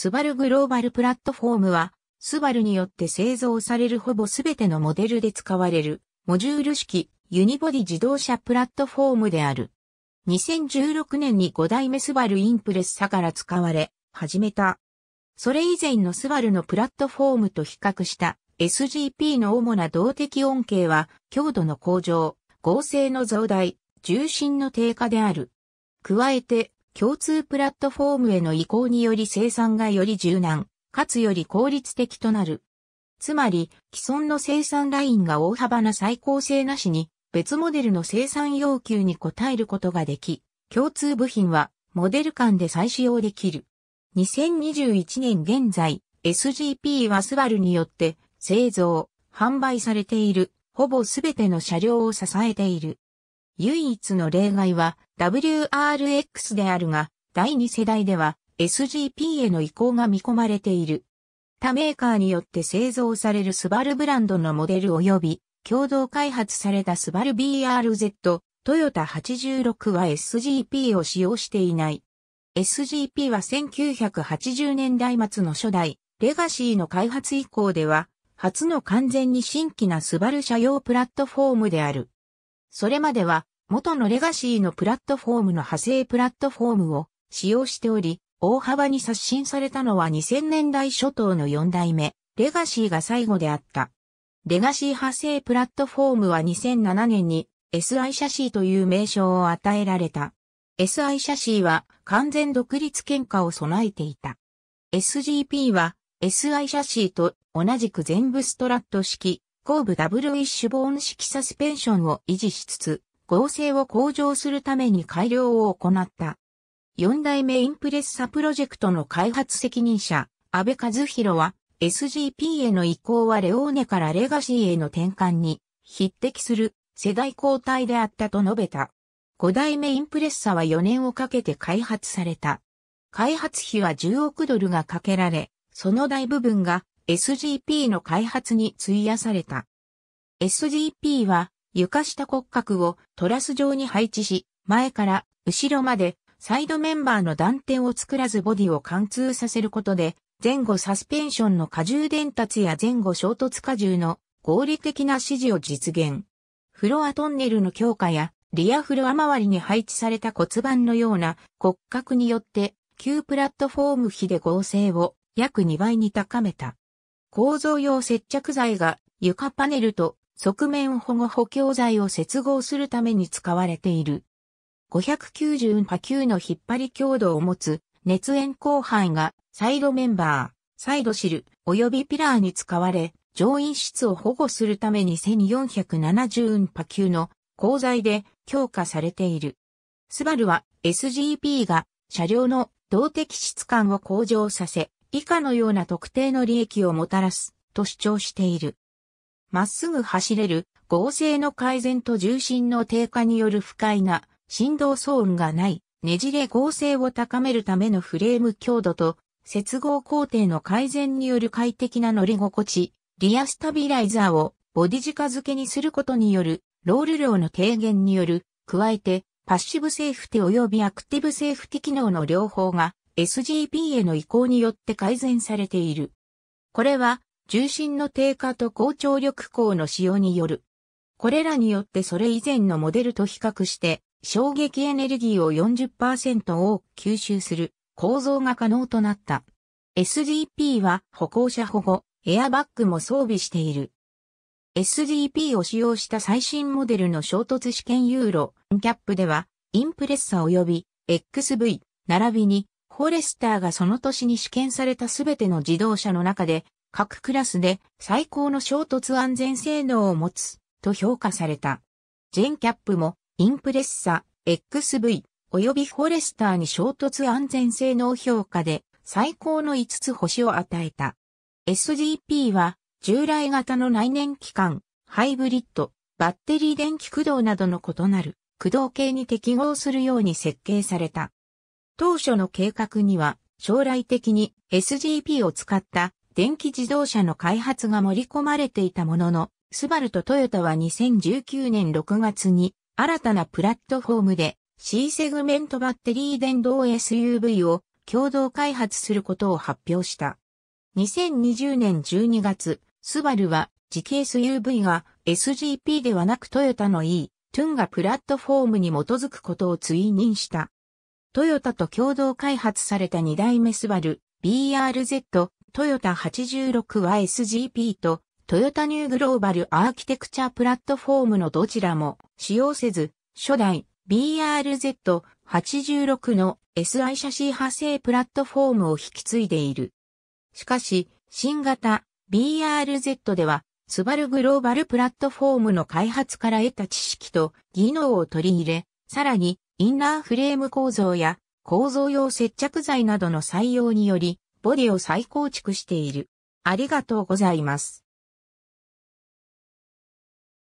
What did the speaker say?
スバルグローバルプラットフォームは、スバルによって製造されるほぼすべてのモデルで使われる、モジュール式、ユニボディ自動車プラットフォームである。2016年に5代目スバルインプレッサから使われ、始めた。それ以前のスバルのプラットフォームと比較した SGP の主な動的恩恵は、強度の向上、合成の増大、重心の低下である。加えて、共通プラットフォームへの移行により生産がより柔軟、かつより効率的となる。つまり、既存の生産ラインが大幅な再構成なしに、別モデルの生産要求に応えることができ、共通部品はモデル間で再使用できる。2021年現在、SGP はスバルによって製造、販売されている、ほぼすべての車両を支えている。唯一の例外は WRX であるが、第2世代では SGP への移行が見込まれている。他メーカーによって製造されるスバルブランドのモデル及び共同開発されたスバル BRZ、トヨタ86は SGP を使用していない。SGP は1980年代末の初代、レガシーの開発以降では、初の完全に新規なスバル車用プラットフォームである。それまでは、元のレガシーのプラットフォームの派生プラットフォームを使用しており、大幅に刷新されたのは2000年代初頭の4代目、レガシーが最後であった。レガシー派生プラットフォームは2007年に SI 写真という名称を与えられた。SI 写真は完全独立喧嘩を備えていた。SGP は SI 写真と同じく全部ストラット式後部ダブルウィッシュボーン式サスペンションを維持しつつ、合成を向上するために改良を行った。4代目インプレッサプロジェクトの開発責任者、安倍和弘は、SGP への移行はレオーネからレガシーへの転換に匹敵する世代交代であったと述べた。5代目インプレッサは4年をかけて開発された。開発費は10億ドルがかけられ、その大部分が SGP の開発に費やされた。SGP は床下骨格をトラス状に配置し、前から後ろまでサイドメンバーの断点を作らずボディを貫通させることで、前後サスペンションの荷重伝達や前後衝突荷重の合理的な指示を実現。フロアトンネルの強化やリアフロア周りに配置された骨盤のような骨格によって、旧プラットフォーム比で合成を約2倍に高めた。構造用接着剤が床パネルと側面保護補強材を接合するために使われている。590波球の引っ張り強度を持つ熱炎後板がサイドメンバー、サイドシル及びピラーに使われ、上陰室を保護するために1470波球の鋼材で強化されている。スバルは SGP が車両の動的質感を向上させ、以下のような特定の利益をもたらすと主張している。まっすぐ走れる合成の改善と重心の低下による不快な振動騒音がないねじれ合成を高めるためのフレーム強度と接合工程の改善による快適な乗り心地、リアスタビライザーをボディ近づけにすることによるロール量の低減による加えてパッシブセーフティ及びアクティブセーフティ機能の両方が SGP への移行によって改善されている。これは、重心の低下と高張力鋼の使用による。これらによってそれ以前のモデルと比較して、衝撃エネルギーを40%多く吸収する構造が可能となった。SDP は歩行者保護、エアバッグも装備している。SDP を使用した最新モデルの衝突試験ユーロ、キャップでは、インプレッサ及び XV、並びにフォレスターがその年に試験されたすべての自動車の中で、各クラスで最高の衝突安全性能を持つと評価された。ジェンキャップもインプレッサ、XV 及びフォレスターに衝突安全性能評価で最高の5つ星を与えた。SGP は従来型の内燃機関、ハイブリッド、バッテリー電気駆動などの異なる駆動系に適合するように設計された。当初の計画には、将来的に SGP を使った電気自動車の開発が盛り込まれていたものの、スバルとトヨタは2019年6月に新たなプラットフォームで C セグメントバッテリー電動 SUV を共同開発することを発表した。2020年12月、スバルは時系 SUV が SGP ではなくトヨタの E、トゥンガプラットフォームに基づくことを追認した。トヨタと共同開発された2代目スバル BRZ トヨタ 86YSGP とトヨタニューグローバルアーキテクチャプラットフォームのどちらも使用せず初代 BRZ86 の SI シャシー派生プラットフォームを引き継いでいる。しかし、新型 BRZ では、スバルグローバルプラットフォームの開発から得た知識と技能を取り入れ、さらにインナーフレーム構造や構造用接着剤などの採用により、ボディを再構築している。ありがとうございます。